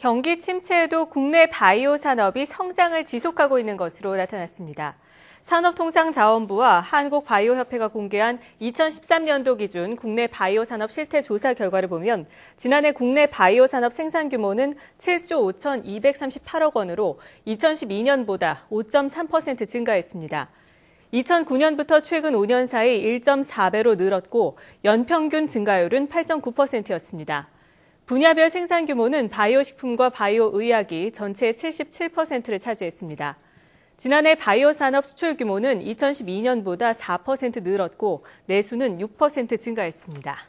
경기 침체에도 국내 바이오 산업이 성장을 지속하고 있는 것으로 나타났습니다. 산업통상자원부와 한국바이오협회가 공개한 2013년도 기준 국내 바이오 산업 실태 조사 결과를 보면 지난해 국내 바이오 산업 생산 규모는 7조 5,238억 원으로 2012년보다 5.3% 증가했습니다. 2009년부터 최근 5년 사이 1.4배로 늘었고 연평균 증가율은 8.9%였습니다. 분야별 생산 규모는 바이오 식품과 바이오 의약이 전체의 77%를 차지했습니다. 지난해 바이오 산업 수출 규모는 2012년보다 4% 늘었고 내수는 6% 증가했습니다.